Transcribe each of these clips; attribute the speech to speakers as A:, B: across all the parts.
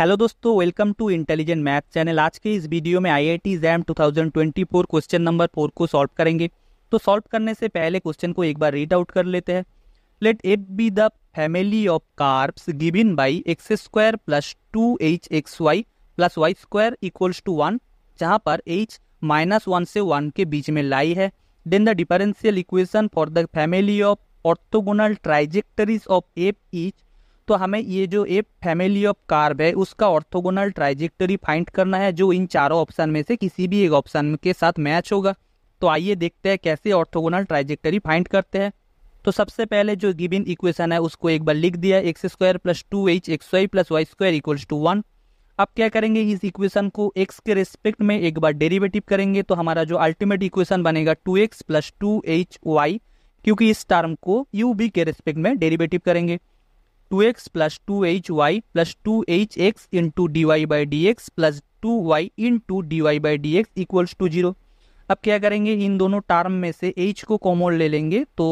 A: hello दोस्तों welcome to intelligent math channel आज के इस वीडियो में IIT exam two question number four को सॉल्व करेंगे तो सॉल्व करने से पहले क्वेश्चन को एक बार रीड आउट कर लेते हैं let F be the family of curves given by x square plus two h x y plus y square equals to one जहाँ पर एच माइनस वन से वन के बीच में लाई है then the differential equation for the family of orthogonal trajectories of F is तो हमें ये जो एक फैमिली ऑफ कार्ब है उसका ऑर्थोगोनल ट्राइजेक्टरी फाइंड करना है जो इन चारों ऑप्शन में से किसी भी एक ऑप्शन के साथ मैच होगा तो आइए देखते हैं कैसे ऑर्थोगोनल ट्राइजेक्टरी फाइंड करते हैं तो सबसे पहले जो गिवन इक्वेशन है उसको एक बार लिख दिया x square plus two h x y plus y square equals to one अब क्या करेंगे इस इक्वेशन को एक्स के रिस्पेक्ट में एक बार डेरिवेटिव करेंगे तो हमारा जो अल्टीमेट इक्वेशन बनेगा two x plus two h y क्योंकि इस टर्म को यू बी के रिस्पेक्ट में डेरिवेटिव करेंगे two x plus two h y plus two h x into d y by d x plus two y into d y by d x equals to zero अब क्या करेंगे इन दोनों term में से H को common ले लेंगे तो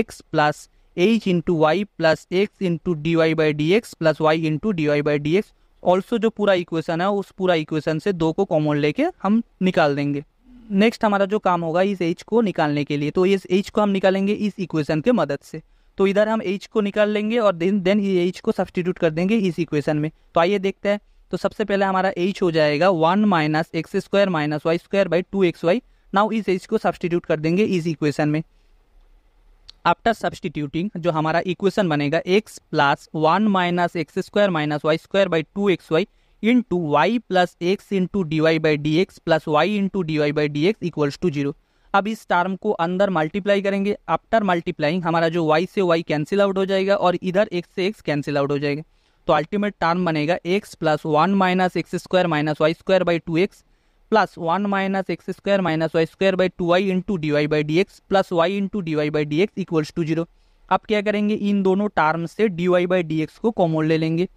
A: x plus h into y plus x into d y by d x plus y into d y by d x also जो पूरा इक्वेशन है उस पूरा इक्वेशन से दो को कॉमन लेके हम निकाल देंगे नेक्स्ट हमारा जो काम होगा इस एच को निकालने के लिए तो इस एच को हम निकालेंगे इस इक्वेशन के मदद से तो इधर हम एच को निकाल लेंगे और देन देन ये एच को सब्सटीट्यूट कर देंगे इस इक्वेशन में तो आइए देखते हैं तो सबसे पहले हमारा एच हो जाएगा one minus x square minus y square by two x y now इस एच को सब्सटीट्यूट कर देंगे इस इक्वेशन में आफ्टर सब्सटीट्यूटिंग जो हमारा इक्वेशन बनेगा x plus one minus x square minus y square by two x y into y plus x into d y by d x plus y into d y by d x equals to zero अब इस term को अंदर multiply करेंगे after multiplying हमारा जो Y से Y cancel out हो जाएगा और इधर एक्स से एक्स कैंसिल आउट हो जाएगा तो अल्टीमेट टर्म बनेगा x plus one minus x square minus y square by two x plus one minus x square minus y square by two y into d y by d x plus y into d y by d x equals to zero अब क्या करेंगे इन दोनों term से d y by d x को common ले लेंगे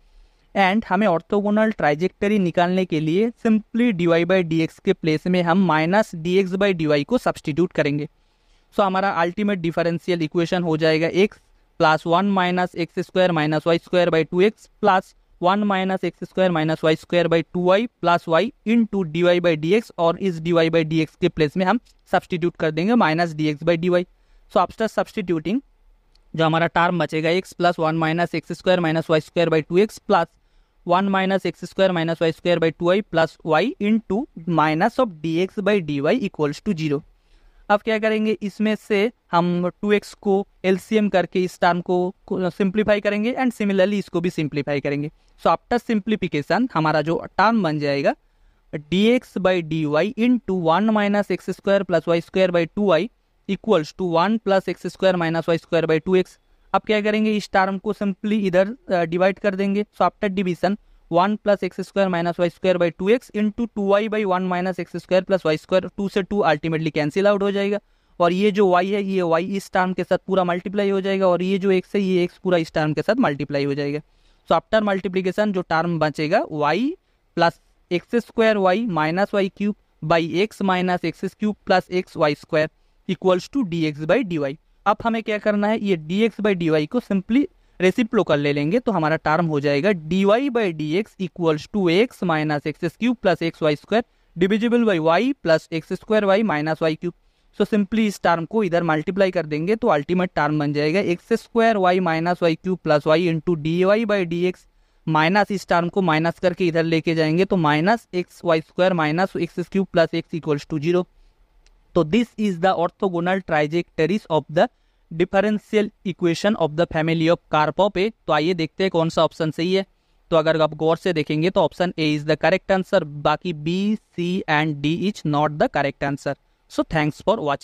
A: and हमें ऑर्थोगोनल ट्राइजेक्टरी निकालने के लिए simply d y by d x के प्लेस में हम minus d x by d y को सब्सटीट्यूट करेंगे सो so, हमारा अल्टीमेट डिफरेंशियल इक्वेशन हो जाएगा x plus one minus x square minus y square by two x plus one minus x square minus y square by two y plus y into d y by d x और इस d y by d x के place में हम substitute कर देंगे minus d x by d y so after substituting जो हमारा term बचेगा x plus one minus x square minus y square by two x plus one minus x square minus y square by two y plus y into minus of d x by d y equals to zero अब क्या करेंगे इसमें से हम two x को L C M करके इस term को सिंप्लीफाई करेंगे एंड सिमिलरली इसको भी सिंप्लीफाई करेंगे सो आफ्टर सिंप्लीफिकेशन हमारा जो टर्म बन जाएगा d x by d y into one minus x square plus y square by two y equals to one plus x square minus y square by two x अब क्या करेंगे इस term को simply इधर divide कर देंगे so after division one plus x square minus y square by two x into two y by one minus x square plus y square two से two ultimately cancel out हो जाएगा और ये जो Y है ये वाई इस term के साथ पूरा मल्टीप्लाई हो जाएगा और ये जो एक्स है ये एक्स पूरा इस टर्म के साथ मल्टीप्लाई हो जाएगा सो आफ्टर मल्टीप्लीकेशन जो टर्म बचेगा y plus x square y minus y cube by x minus x cube plus x y square equals to d x by d y अब हमें क्या करना है ये d x by d y को simply कर ले लेंगे तो हमारा टर्म हो जाएगा d y by d x equals to x minus x cube plus x y square divisible by y plus x square y minus y cube so simply इस term को इधर मल्टीप्लाई कर देंगे तो अल्टीमेट टर्म बन जाएगा x square y minus y cube plus y into d y by d x minus इस term को माइनस करके इधर लेके जाएंगे तो minus x y square minus x cube plus x equals to zero तो this is the orthogonal trajectories of the differential equation of the family of कार्पो पे तो आइए देखते हैं कौन सा ऑप्शन सही है तो अगर आप गौर से देखेंगे तो option A is the correct answer बाकी B C and D is not the correct answer so thanks for watching